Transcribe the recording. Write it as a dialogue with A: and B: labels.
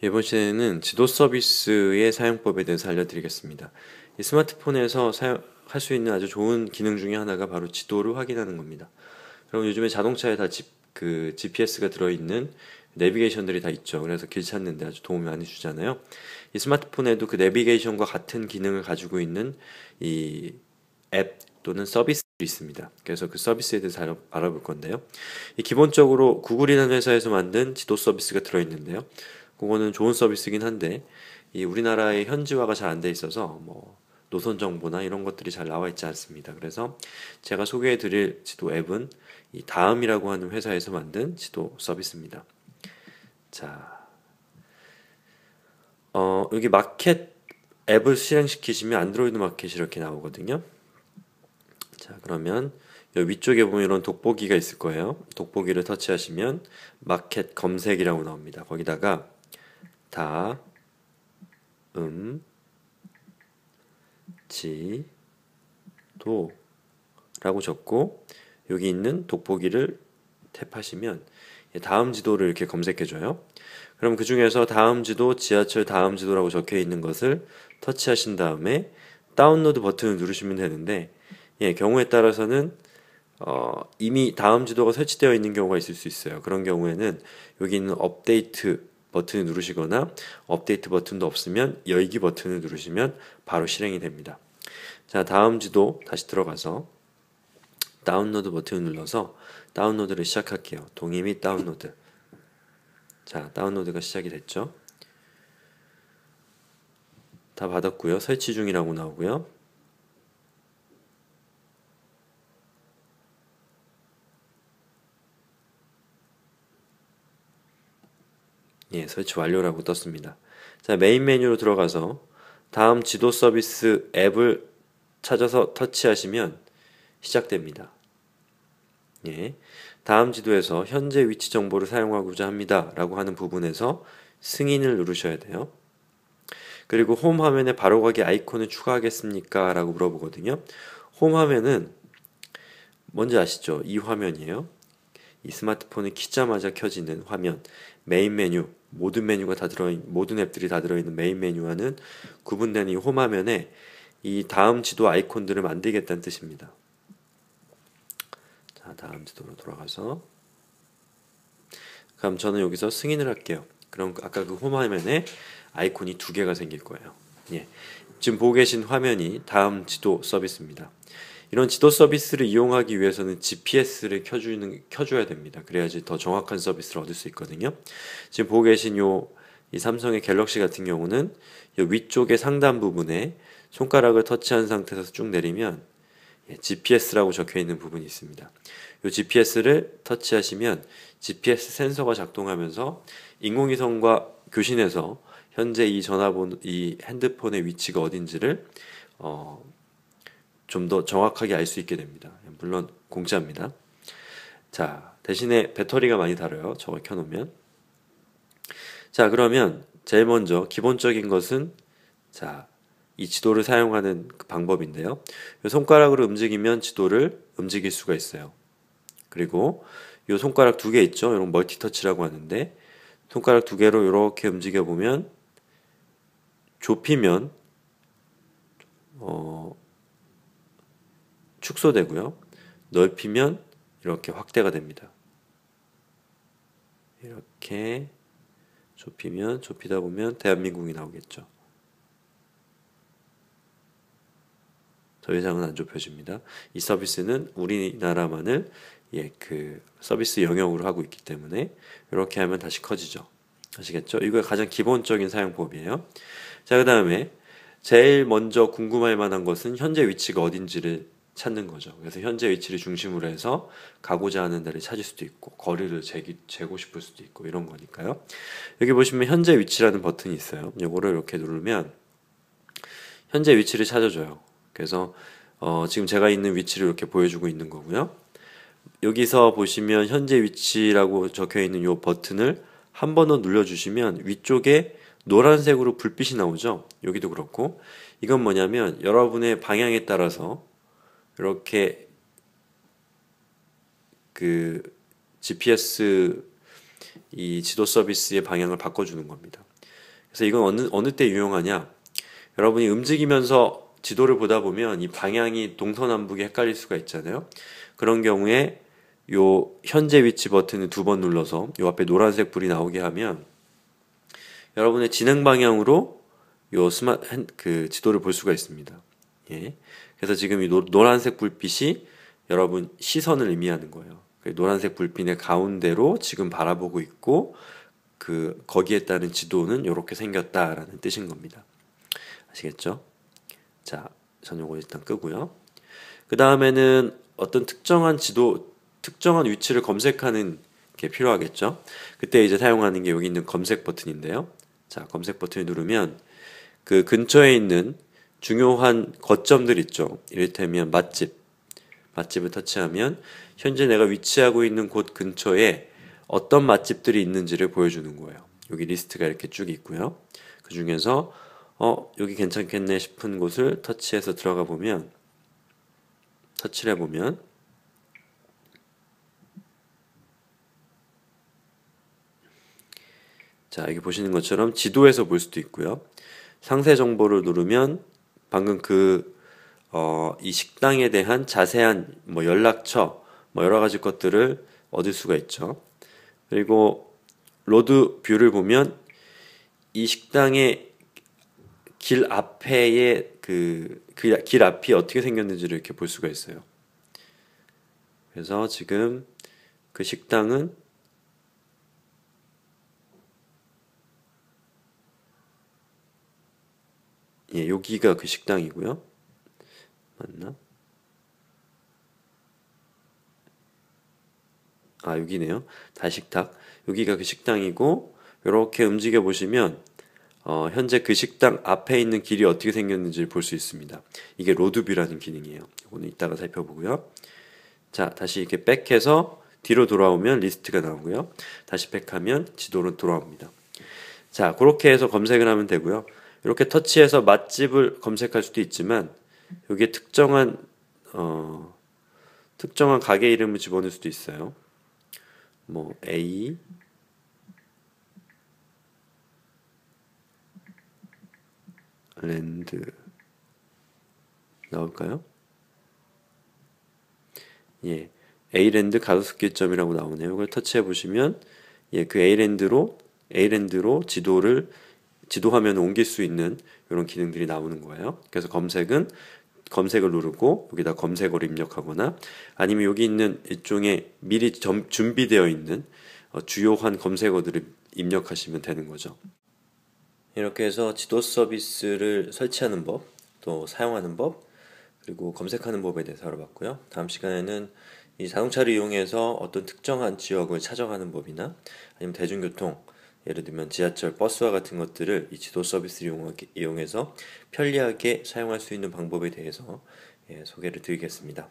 A: 이번 시간에는 지도 서비스의 사용법에 대해서 알려드리겠습니다. 스마트폰에서 사용할수 있는 아주 좋은 기능 중에 하나가 바로 지도를 확인하는 겁니다. 그럼 요즘에 자동차에 다 집, 그 GPS가 들어있는 내비게이션들이 다 있죠. 그래서 길 찾는데 아주 도움이 많이 주잖아요. 이 스마트폰에도 그 내비게이션과 같은 기능을 가지고 있는 이 앱 또는 서비스 있습니다. 그래서 그 서비스에 대해서 알아, 알아볼 건데요. 기본적으로 구글이라는 회사에서 만든 지도 서비스가 들어있는데요. 그거는 좋은 서비스긴 한데 이 우리나라의 현지화가 잘 안 돼 있어서 뭐 노선 정보나 이런 것들이 잘 나와 있지 않습니다. 그래서 제가 소개해 드릴 지도 앱은 이 다음이라고 하는 회사에서 만든 지도 서비스입니다. 자, 어, 여기 마켓 앱을 실행시키시면 안드로이드 마켓이 이렇게 나오거든요. 자, 그러면 여 위쪽에 보면 이런 돋보기가 있을 거예요. 돋보기를 터치하시면 마켓 검색이라고 나옵니다. 거기다가 다, 음, 지, 도 라고 적고 여기 있는 돋보기를 탭하시면 예, 다음 지도를 이렇게 검색해줘요. 그럼 그 중에서 다음 지도, 지하철 다음 지도라고 적혀 있는 것을 터치하신 다음에 다운로드 버튼을 누르시면 되는데, 예, 경우에 따라서는 어, 이미 다음 지도가 설치되어 있는 경우가 있을 수 있어요. 그런 경우에는 여기 있는 업데이트 버튼을 누르시거나 업데이트 버튼도 없으면 열기 버튼을 누르시면 바로 실행이 됩니다. 자, 다음 지도 다시 들어가서 다운로드 버튼을 눌러서 다운로드를 시작할게요. 동의 및 다운로드. 자, 다운로드가 시작이 됐죠? 다 받았고요. 설치 중이라고 나오고요. 설치 완료라고 떴습니다. 자, 메인 메뉴로 들어가서 다음 지도 서비스 앱을 찾아서 터치하시면 시작됩니다. 예. 다음 지도에서 현재 위치 정보를 사용하고자 합니다. 라고 하는 부분에서 승인을 누르셔야 돼요. 그리고 홈 화면에 바로가기 아이콘을 추가하겠습니까? 라고 물어보거든요. 홈 화면은 뭔지 아시죠? 이 화면이에요. 이 스마트폰을 키자마자 켜지는 화면, 메인 메뉴, 모든 메뉴가 다 들어 모든 앱들이 다 들어 있는 메인 메뉴와는 구분된 이 홈화면에 이 다음 지도 아이콘들을 만들겠다는 뜻입니다. 자, 다음 지도로 돌아가서 그럼 저는 여기서 승인을 할게요. 그럼 아까 그 홈화면에 아이콘이 두 개가 생길 거예요. 예. 지금 보고 계신 화면이 다음 지도 서비스입니다. 이런 지도 서비스를 이용하기 위해서는 GPS를 켜주는 켜줘야 됩니다. 그래야지 더 정확한 서비스를 얻을 수 있거든요. 지금 보고 계신 요 이 삼성의 갤럭시 같은 경우는 요 위쪽의 상단 부분에 손가락을 터치한 상태에서 쭉 내리면 GPS라고 예, 적혀 있는 부분이 있습니다. 이 GPS를 터치하시면 GPS 센서가 작동하면서 인공위성과 교신해서 현재 이 전화번호, 이 핸드폰의 위치가 어딘지를 어, 좀더 정확하게 알 수 있게 됩니다. 물론 공짜입니다. 자, 대신에 배터리가 많이 다르요. 저걸 켜놓으면. 자, 그러면 제일 먼저 기본적인 것은 자, 이 지도를 사용하는 그 방법인데요. 이 손가락으로 움직이면 지도를 움직일 수가 있어요. 그리고 이 손가락 두 개 있죠. 이런 멀티터치라고 하는데 손가락 두 개로 이렇게 움직여 보면 좁히면 어, 축소되고요. 넓히면 이렇게 확대가 됩니다. 이렇게 좁히면 좁히다 보면 대한민국이 나오겠죠. 더 이상은 안 좁혀집니다. 이 서비스는 우리나라만을 예, 그 서비스 영역으로 하고 있기 때문에 이렇게 하면 다시 커지죠. 아시겠죠? 이거 가장 기본적인 사용법이에요. 자, 그 다음에 제일 먼저 궁금할 만한 것은 현재 위치가 어딘지를 찾는 거죠. 그래서 현재 위치를 중심으로 해서 가고자 하는 데를 찾을 수도 있고 거리를 재기, 재고 싶을 수도 있고 이런 거니까요. 여기 보시면 현재 위치라는 버튼이 있어요. 요거를 이렇게 누르면 현재 위치를 찾아줘요. 그래서 어, 지금 제가 있는 위치를 이렇게 보여주고 있는 거고요. 여기서 보시면 현재 위치라고 적혀 있는 요 버튼을 한 번 더 눌러주시면 위쪽에 노란색으로 불빛이 나오죠. 여기도 그렇고 이건 뭐냐면 여러분의 방향에 따라서 이렇게 그 GPS 이 지도 서비스의 방향을 바꿔주는 겁니다. 그래서 이건 어느, 어느 때 유용하냐? 여러분이 움직이면서 지도를 보다 보면 이 방향이 동서남북이 헷갈릴 수가 있잖아요. 그런 경우에 요 현재 위치 버튼을 두 번 눌러서 요 앞에 노란색 불이 나오게 하면 여러분의 진행 방향으로 요 스마 그 지도를 볼 수가 있습니다. 예. 그래서 지금 이 노, 노란색 불빛이 여러분 시선을 의미하는 거예요. 그 노란색 불빛의 가운데로 지금 바라보고 있고 그 거기에 따른 지도는 이렇게 생겼다라는 뜻인 겁니다. 아시겠죠? 자, 전 요거 일단 끄고요. 그 다음에는 어떤 특정한 지도, 특정한 위치를 검색하는 게 필요하겠죠? 그때 이제 사용하는 게 여기 있는 검색 버튼인데요. 자, 검색 버튼을 누르면 그 근처에 있는 중요한 거점들 있죠. 이를테면 맛집. 맛집을 터치하면 현재 내가 위치하고 있는 곳 근처에 어떤 맛집들이 있는지를 보여주는 거예요. 여기 리스트가 이렇게 쭉 있고요. 그 중에서 어, 여기 괜찮겠네 싶은 곳을 터치해서 들어가 보면 터치를 해보면 자, 여기 보시는 것처럼 지도에서 볼 수도 있고요. 상세 정보를 누르면 방금 그, 어, 이 식당에 대한 자세한 뭐 연락처, 뭐 여러 가지 것들을 얻을 수가 있죠. 그리고 로드 뷰를 보면 이 식당의 길 앞에의 그, 그길 앞이 어떻게 생겼는지를 이렇게 볼 수가 있어요. 그래서 지금 그 식당은 예, 여기가 그 식당이고요. 맞나? 아, 여기네요. 다식탁. 여기가 그 식당이고 이렇게 움직여 보시면 어, 현재 그 식당 앞에 있는 길이 어떻게 생겼는지 볼 수 있습니다. 이게 로드뷰라는 기능이에요. 이거는 이따가 살펴보고요. 자, 다시 이렇게 백해서 뒤로 돌아오면 리스트가 나오고요. 다시 백하면 지도로 돌아옵니다. 자, 그렇게 해서 검색을 하면 되고요. 이렇게 터치해서 맛집을 검색할 수도 있지만 여기에 특정한 어, 특정한 가게 이름을 집어넣을 수도 있어요. 뭐 A 랜드 나올까요? 예, A랜드 가로수길점이라고 나오네요. 이걸 터치해 보시면 예, 그 A랜드로 A랜드로 지도를 지도 화면을 옮길 수 있는 이런 기능들이 나오는 거예요. 그래서 검색은 검색을 누르고 여기다 검색어를 입력하거나 아니면 여기 있는 일종의 미리 점, 준비되어 있는 어, 주요한 검색어들을 입력하시면 되는 거죠. 이렇게 해서 지도 서비스를 설치하는 법, 또 사용하는 법, 그리고 검색하는 법에 대해서 알아봤고요. 다음 시간에는 이 자동차를 이용해서 어떤 특정한 지역을 찾아가는 법이나 아니면 대중교통, 예를 들면 지하철, 버스와 같은 것들을 이 지도 서비스를 이용해서 편리하게 사용할 수 있는 방법에 대해서 예, 소개를 드리겠습니다.